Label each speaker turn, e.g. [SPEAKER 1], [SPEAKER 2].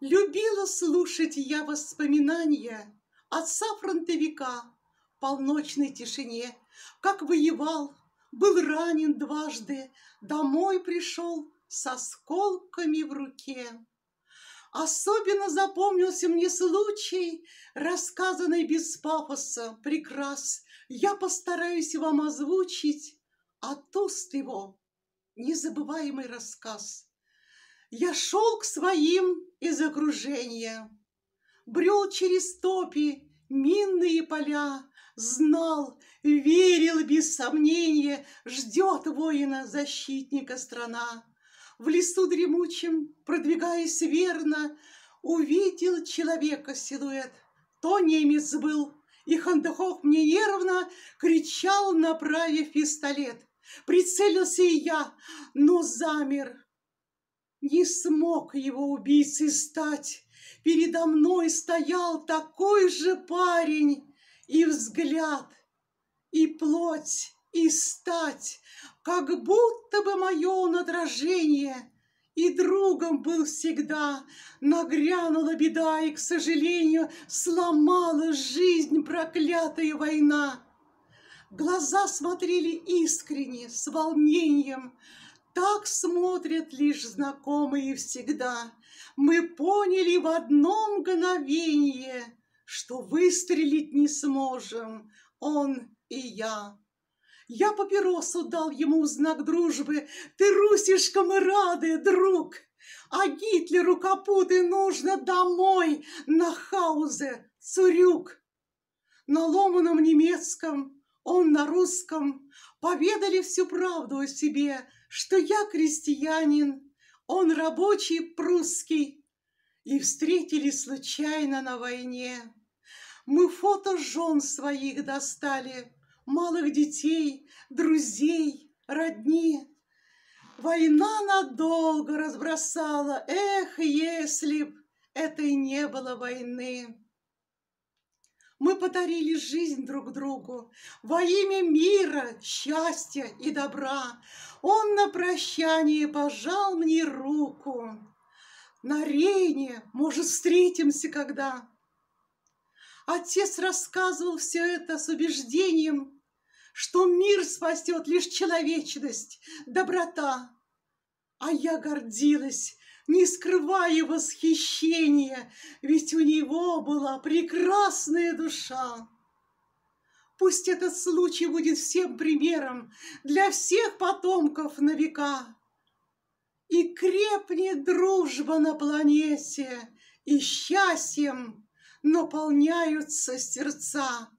[SPEAKER 1] Любила слушать я воспоминания Отца фронтовика в полночной тишине, Как воевал, был ранен дважды, Домой пришел с осколками в руке. Особенно запомнился мне случай, рассказанный без пафоса, прекрас. Я постараюсь вам озвучить, а тост его незабываемый рассказ. Я шел к своим из окружения, Брел через топи, минные поля, Знал, верил без сомнения, Ждет воина-защитника страна. В лесу дремучем, продвигаясь верно, Увидел человека силуэт. То немец был, и Хандахов мне нервно кричал, направив пистолет. Прицелился и я, но замер, не смог его убийцей стать. Передо мной стоял такой же парень. И взгляд, и плоть, и стать, как будто бы мое надрожение. И другом был всегда. Нагрянула беда, и, к сожалению, сломала жизнь проклятая война. Глаза смотрели искренне, с волнением, так смотрят лишь знакомые всегда. Мы поняли в одно мгновение, Что выстрелить не сможем он и я. Я папиросу дал ему знак дружбы. Ты, Русишка, мы рады, друг. А Гитлеру капуты нужно домой, на хаузе, цурюк. На ломаном немецком на русском поведали всю правду о себе, что я крестьянин, он рабочий прусский, и встретили случайно на войне. Мы фото жен своих достали, малых детей, друзей, родни. Война надолго разбросала, эх, если б этой не было войны мы подарили жизнь друг другу во имя мира, счастья и добра. Он на прощание пожал мне руку. На Рейне, может, встретимся когда. Отец рассказывал все это с убеждением, что мир спасет лишь человечность, доброта. А я гордилась, не скрывая восхищения, ведь у него была прекрасная душа. Пусть этот случай будет всем примером для всех потомков на века. И крепнет дружба на планете, и счастьем наполняются сердца.